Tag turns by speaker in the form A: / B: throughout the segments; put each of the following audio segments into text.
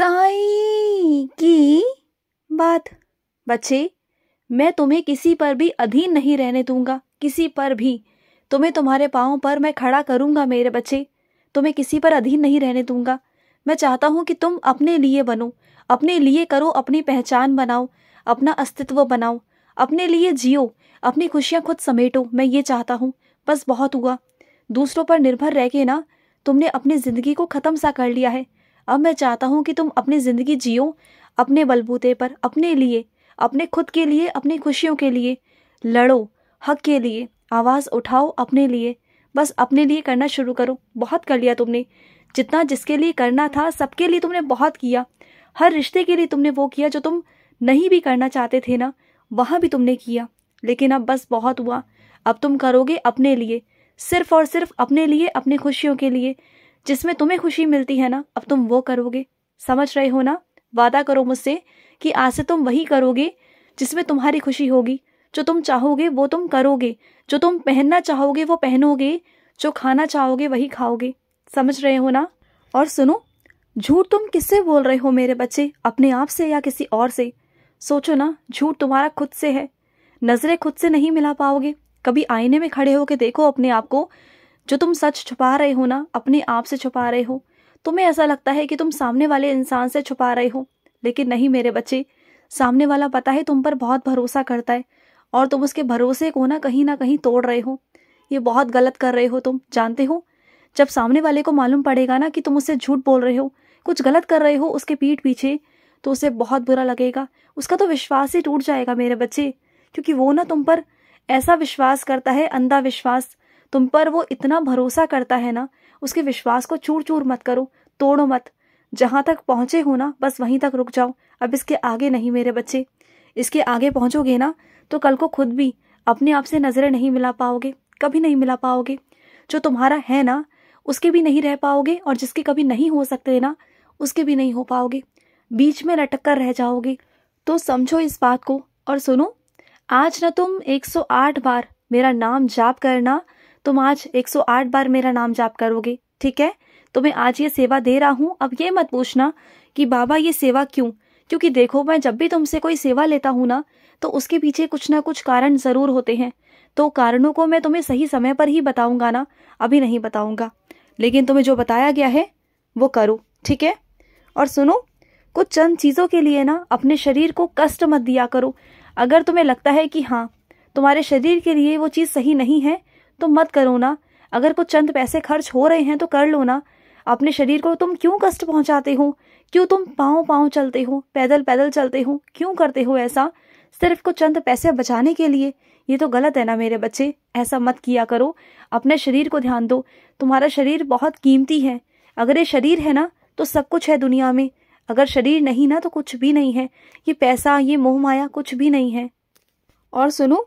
A: साई की बात बच्चे मैं तुम्हें किसी पर भी अधीन नहीं रहने दूंगा किसी पर भी तुम्हें तुम्हारे पाओ पर मैं खड़ा करूंगा मेरे बच्चे तुम्हें किसी पर अधीन नहीं रहने दूंगा मैं चाहता हूँ कि तुम अपने लिए बनो अपने लिए करो अपनी पहचान बनाओ अपना अस्तित्व बनाओ अपने लिए जियो अपनी खुशियां खुद समेटो मैं ये चाहता हूँ बस बहुत हुआ दूसरों पर निर्भर रह के ना तुमने अपनी ज़िंदगी को ख़त्म सा कर लिया है अब मैं चाहता हूँ कि तुम अपनी ज़िंदगी जियो अपने बलबूते पर अपने लिए अपने खुद के लिए अपनी खुशियों के लिए लड़ो हक के लिए आवाज़ उठाओ अपने लिए बस अपने लिए करना शुरू करो बहुत कर लिया तुमने जितना जिसके लिए करना था सबके लिए तुमने बहुत किया हर रिश्ते के लिए तुमने वो किया जो तुम नहीं भी करना चाहते थे ना वहाँ भी तुमने किया लेकिन अब बस बहुत हुआ अब तुम करोगे अपने लिए सिर्फ और सिर्फ अपने लिए अपनी खुशियों के लिए जिसमें तुम्हें खुशी मिलती है ना अब तुम वो करोगे समझ रहे हो ना वादा करो मुझसे कि आज से तुम वही करोगे जिसमें तुम्हारी खुशी होगी जो तुम चाहोगे वो तुम करोगे जो तुम पहनना चाहोगे वो पहनोगे जो खाना चाहोगे वही खाओगे समझ रहे हो ना और सुनो झूठ तुम किससे बोल रहे हो मेरे बच्चे अपने आप से या किसी और से सोचो ना झूठ तुम्हारा खुद से है नजरें खुद से नहीं मिला पाओगे कभी आईने में खड़े होके देखो अपने आप को जो तुम सच छुपा रहे हो ना अपने आप से छुपा रहे हो तुम्हें ऐसा लगता है कि तुम सामने वाले इंसान से छुपा रहे हो लेकिन नहीं मेरे बच्चे सामने वाला पता है तुम पर बहुत भरोसा करता है और तुम उसके भरोसे को ना कहीं ना कहीं तोड़ रहे हो ये बहुत गलत कर रहे हो तुम जानते हो जब सामने वाले को मालूम पड़ेगा ना कि तुम उससे झूठ बोल रहे हो कुछ गलत कर रहे हो उसके पीठ पीछे तो उसे बहुत बुरा लगेगा उसका तो विश्वास ही टूट जाएगा मेरे बच्चे क्योंकि वो ना तुम पर ऐसा विश्वास करता है अंधा विश्वास तुम पर वो इतना भरोसा करता है ना उसके विश्वास को चूर चूर मत करो तोड़ो मत जहां तक पहुंचे हो ना बस वहीं तक रुक जाओ अब इसके आगे नहीं मेरे बच्चे इसके आगे पहुंचोगे ना तो कल को खुद भी अपने आप से नजरें नहीं मिला पाओगे कभी नहीं मिला पाओगे जो तुम्हारा है ना उसके भी नहीं रह पाओगे और जिसके कभी नहीं हो सकते ना उसके भी नहीं हो पाओगे बीच में लटक कर रह जाओगे तो समझो इस बात को और सुनो आज ना तुम 108 बार मेरा नाम जाप करना तुम आज 108 बार मेरा नाम जाप करोगे ठीक है तो मैं आज ये सेवा दे रहा हूँ अब ये मत पूछना कि बाबा ये सेवा क्यों क्योंकि देखो मैं जब भी तुमसे कोई सेवा लेता हूँ ना तो उसके पीछे कुछ ना कुछ कारण ज़रूर होते हैं तो कारणों को मैं तुम्हें सही समय पर ही बताऊंगा ना अभी नहीं बताऊंगा लेकिन तुम्हें जो बताया गया है वो करो ठीक है और सुनो कुछ चंद चीज़ों के लिए ना अपने शरीर को कष्ट मत दिया करो अगर तुम्हें लगता है कि हाँ तुम्हारे शरीर के लिए वो चीज़ सही नहीं है तो मत करो ना अगर कुछ चंद पैसे खर्च हो रहे हैं तो कर लो ना अपने शरीर को तुम क्यों कष्ट पहुंचाते हो क्यों तुम पाँव पाँव चलते हो पैदल पैदल चलते हो क्यों करते हो ऐसा सिर्फ कुछ चंद पैसे बचाने के लिए ये तो गलत है ना मेरे बच्चे ऐसा मत किया करो अपने शरीर को ध्यान दो तुम्हारा शरीर बहुत कीमती है अगर ये शरीर है ना तो सब कुछ है दुनिया में अगर शरीर नहीं ना तो कुछ भी नहीं है ये पैसा ये मोह माया कुछ भी नहीं है और सुनो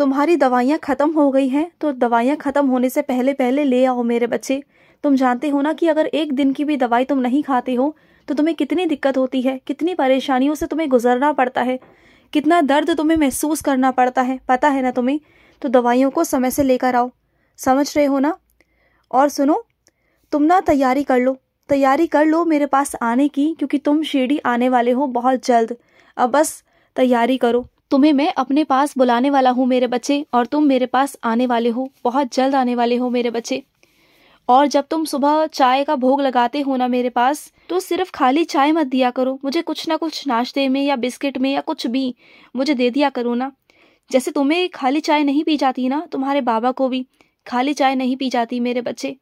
A: तुम्हारी दवाइयाँ ख़त्म हो गई हैं तो दवाइयाँ ख़त्म होने से पहले पहले ले आओ मेरे बच्चे तुम जानते हो ना कि अगर एक दिन की भी दवाई तुम नहीं खाते हो तो तुम्हें कितनी दिक्कत होती है कितनी परेशानियों से तुम्हें गुजरना पड़ता है कितना दर्द तुम्हें महसूस करना पड़ता है पता है ना तुम्हें तो दवाइयों को समय से लेकर आओ समझ रहे हो ना और सुनो तुम ना तैयारी कर लो तैयारी कर लो मेरे पास आने की क्योंकि तुम शिरडी आने वाले हो बहुत जल्द अब बस तैयारी करो तुम्हें मैं अपने पास बुलाने वाला हूँ मेरे बच्चे और तुम मेरे पास आने वाले हो बहुत जल्द आने वाले हो मेरे बच्चे और जब तुम सुबह चाय का भोग लगाते हो ना मेरे पास तो सिर्फ खाली चाय मत दिया करो मुझे कुछ ना कुछ नाश्ते में या बिस्किट में या कुछ भी मुझे दे दिया करो ना जैसे तुम्हें खाली चाय नहीं पी जाती ना तुम्हारे बाबा को भी खाली चाय नहीं पी जाती मेरे बच्चे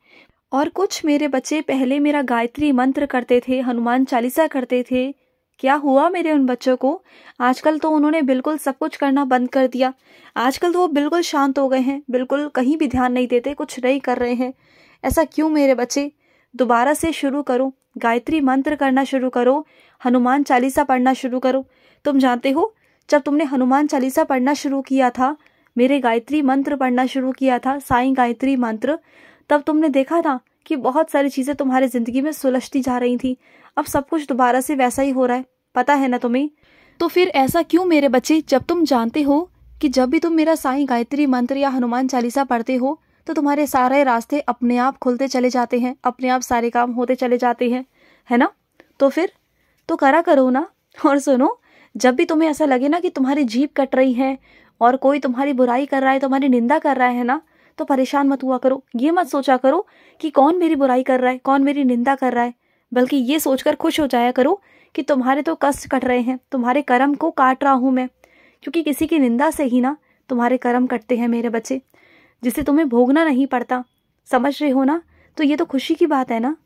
A: और कुछ मेरे बच्चे पहले मेरा गायत्री मंत्र करते थे हनुमान चालीसा करते थे क्या हुआ मेरे उन बच्चों को आजकल तो उन्होंने बिल्कुल सब कुछ करना बंद कर दिया आजकल तो वो बिल्कुल शांत हो गए हैं बिल्कुल कहीं भी ध्यान नहीं देते कुछ नहीं कर रहे हैं ऐसा क्यों मेरे बच्चे दोबारा से शुरू करो गायत्री मंत्र करना शुरू करो हनुमान चालीसा पढ़ना शुरू करो तुम जानते हो जब तुमने हनुमान चालीसा पढ़ना शुरू किया था मेरे गायत्री मंत्र पढ़ना शुरू किया था साई गायत्री मंत्र तब तुमने देखा था कि बहुत सारी चीज़ें तुम्हारी ज़िंदगी में सुलझती जा रही थी अब सब कुछ दोबारा से वैसा ही हो रहा है पता है ना तुम्हें तो फिर ऐसा क्यों मेरे बच्चे जब तुम जानते हो कि जब भी तुम मेरा साई गायत्री मंत्र या हनुमान चालीसा पढ़ते हो तो तुम्हारे सारे रास्ते अपने आप खुलते चले जाते हैं अपने आप सारे काम होते चले जाते हैं है ना तो फिर तो करा करो ना और सुनो जब भी तुम्हें ऐसा लगे ना कि तुम्हारी जीप कट रही है और कोई तुम्हारी बुराई कर रहा है तुम्हारी निंदा कर रहा है ना तो परेशान मत हुआ करो ये मत सोचा करो कि कौन मेरी बुराई कर रहा है कौन मेरी निंदा कर रहा है बल्कि ये सोचकर खुश हो जाया करो कि तुम्हारे तो कष्ट कट रहे हैं तुम्हारे कर्म को काट रहा हूं मैं क्योंकि किसी की निंदा से ही ना तुम्हारे कर्म कटते हैं मेरे बच्चे जिसे तुम्हें भोगना नहीं पड़ता समझ रहे हो ना तो ये तो खुशी की बात है ना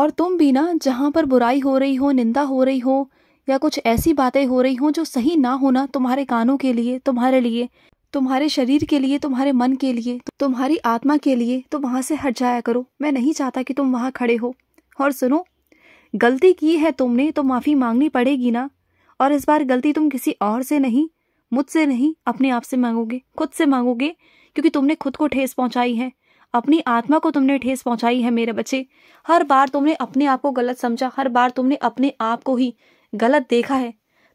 A: और तुम भी ना जहाँ पर बुराई हो रही हो निंदा हो रही हो या कुछ ऐसी बातें हो रही हो जो सही ना होना तुम्हारे कानों के लिए तुम्हारे लिए तुम्हारे शरीर के लिए तुम्हारे मन के लिए तुम्हारी आत्मा के लिए तो वहां से हट जाया करो मैं नहीं चाहता कि तुम वहां खड़े हो और सुनो गलती की है तुमने तो माफी मांगनी पड़ेगी ना और इस बार गलती तुम किसी और से नहीं मुझसे नहीं अपने आप से मांगोगे खुद से मांगोगे क्योंकि तुमने खुद को ठेस पहुंचाई है अपनी आत्मा को तुमने ठेस पहुंचाई है मेरे बच्चे हर बार तुमने अपने आप को गलत समझा हर बार तुमने अपने आप को ही गलत देखा है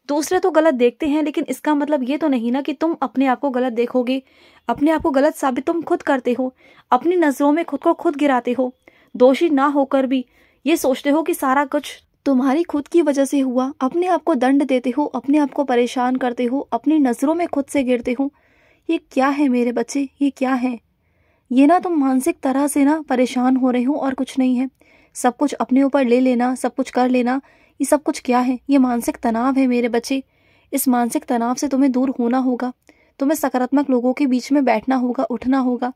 A: दूसरे तो गलत देखते हैं लेकिन इसका मतलब ये तो नहीं ना कि तुम अपने आप को गलत देखोगे अपने आप को गलत साबित तुम खुद करते हो अपनी नज़रों में खुद को खुद गिराते हो दोषी ना होकर भी ये सोचते हो कि सारा कुछ तुम्हारी खुद की वजह से हुआ अपने आप को दंड देते हो अपने आप को परेशान करते हो अपनी नज़रों में खुद से गिरते हो ये क्या है मेरे बच्चे ये क्या है ये ना तुम मानसिक तरह से ना परेशान हो रहे हो और कुछ नहीं है सब कुछ अपने ऊपर ले लेना सब कुछ कर लेना ये सब कुछ क्या है ये मानसिक तनाव है मेरे बच्चे इस मानसिक तनाव से तुम्हें दूर होना होगा तुम्हें सकारात्मक लोगों के बीच में बैठना होगा उठना होगा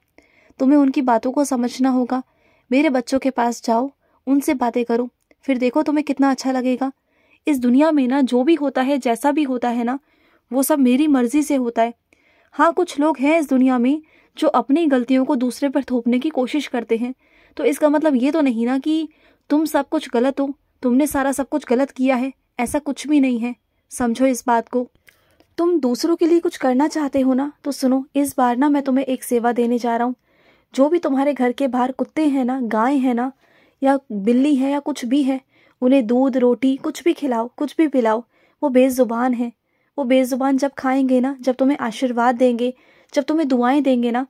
A: तुम्हें उनकी बातों को समझना होगा मेरे बच्चों के पास जाओ उनसे बातें करो फिर देखो तुम्हें कितना अच्छा लगेगा इस दुनिया में ना जो भी होता है जैसा भी होता है ना वो सब मेरी मर्जी से होता है हाँ कुछ लोग हैं इस दुनिया में जो अपनी गलतियों को दूसरे पर थोपने की कोशिश करते हैं तो इसका मतलब ये तो नहीं ना कि तुम सब कुछ गलत हो तुमने सारा सब कुछ गलत किया है ऐसा कुछ भी नहीं है समझो इस बात को तुम दूसरों के लिए कुछ करना चाहते हो ना तो सुनो इस बार ना मैं तुम्हें एक सेवा देने जा रहा हूँ जो भी तुम्हारे घर के बाहर कुत्ते हैं ना गाय है ना या बिल्ली है या कुछ भी है उन्हें दूध रोटी कुछ भी खिलाओ कुछ भी पिलाओ वो बेजुबान है वो बेजुबान जब खाएंगे ना जब तुम्हें आशीर्वाद देंगे जब तुम्हें दुआएं देंगे ना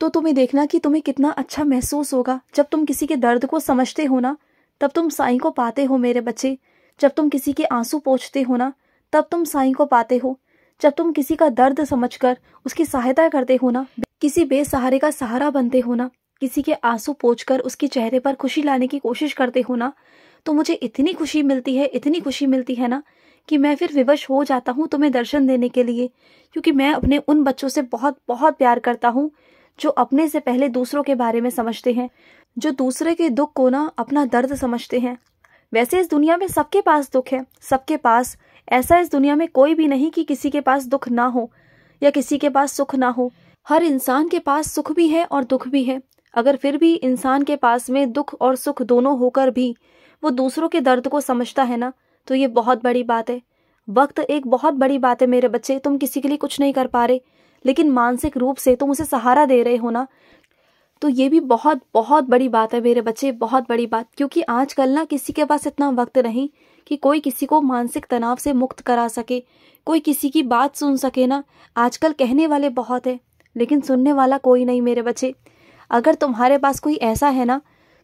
A: तो तुम्हें देखना कि तुम्हें कितना अच्छा महसूस होगा जब तुम किसी के दर्द को समझते हो ना तब तुम साईं को पाते हो मेरे बच्चे जब तुम किसी के आंसू पोछते हो ना तब तुम साईं को पाते हो जब तुम किसी का दर्द समझकर उसकी सहायता करते हो ना किसी बेसहारे का सहारा बनते हो ना किसी के आंसू पोछकर उसके चेहरे पर खुशी लाने की कोशिश करते हो ना तो मुझे इतनी खुशी मिलती है इतनी खुशी मिलती है ना कि मैं फिर विवश हो जाता हूँ तुम्हें दर्शन देने के लिए क्योंकि मैं अपने उन बच्चों से बहुत बहुत प्यार करता हूँ जो अपने से पहले दूसरों के बारे में समझते हैं जो दूसरे के दुख को ना अपना दर्द समझते हैं वैसे इस दुनिया में सबके पास दुख है सबके पास ऐसा इस दुनिया में कोई भी नहीं कि किसी के पास दुख ना हो या किसी के पास सुख ना हो हर इंसान के पास सुख भी है और दुख भी है अगर फिर भी इंसान के पास में दुख और सुख दोनों होकर भी वो दूसरों के दर्द को समझता है ना तो ये बहुत बड़ी बात है वक्त एक बहुत बड़ी बात है मेरे बच्चे तुम किसी के लिए कुछ नहीं कर पा रहे लेकिन मानसिक रूप से तुम उसे सहारा दे रहे हो ना तो ये भी बहुत बहुत बड़ी बात है मेरे बच्चे बहुत बड़ी बात क्योंकि आजकल ना किसी के पास इतना वक्त नहीं कि कोई किसी को मानसिक तनाव से मुक्त करा सके कोई किसी की बात सुन सके ना आजकल कहने वाले बहुत हैं लेकिन सुनने वाला कोई नहीं मेरे बच्चे अगर तुम्हारे पास कोई ऐसा है ना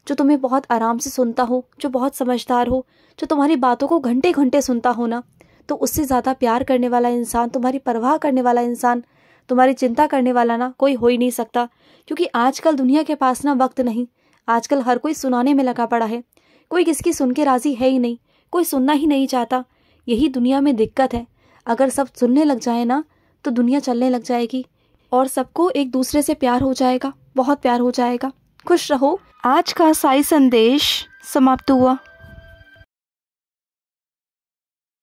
A: जो तुम्हें बहुत आराम से सुनता हो जो बहुत समझदार हो जो तुम्हारी बातों को घंटे घंटे सुनता हो ना तो उससे ज़्यादा प्यार करने वाला इंसान तुम्हारी परवाह करने वाला इंसान तुम्हारी चिंता करने वाला ना कोई हो ही नहीं सकता क्योंकि आजकल दुनिया के पास ना वक्त नहीं आजकल हर कोई सुनाने में लगा पड़ा है कोई किसकी सुन के राजी है ही नहीं कोई सुनना ही नहीं चाहता यही दुनिया में दिक्कत है अगर सब सुनने लग जाए ना तो दुनिया चलने लग जाएगी और सबको एक दूसरे से प्यार हो जाएगा बहुत प्यार हो जाएगा खुश रहो आज का साई संदेश समाप्त हुआ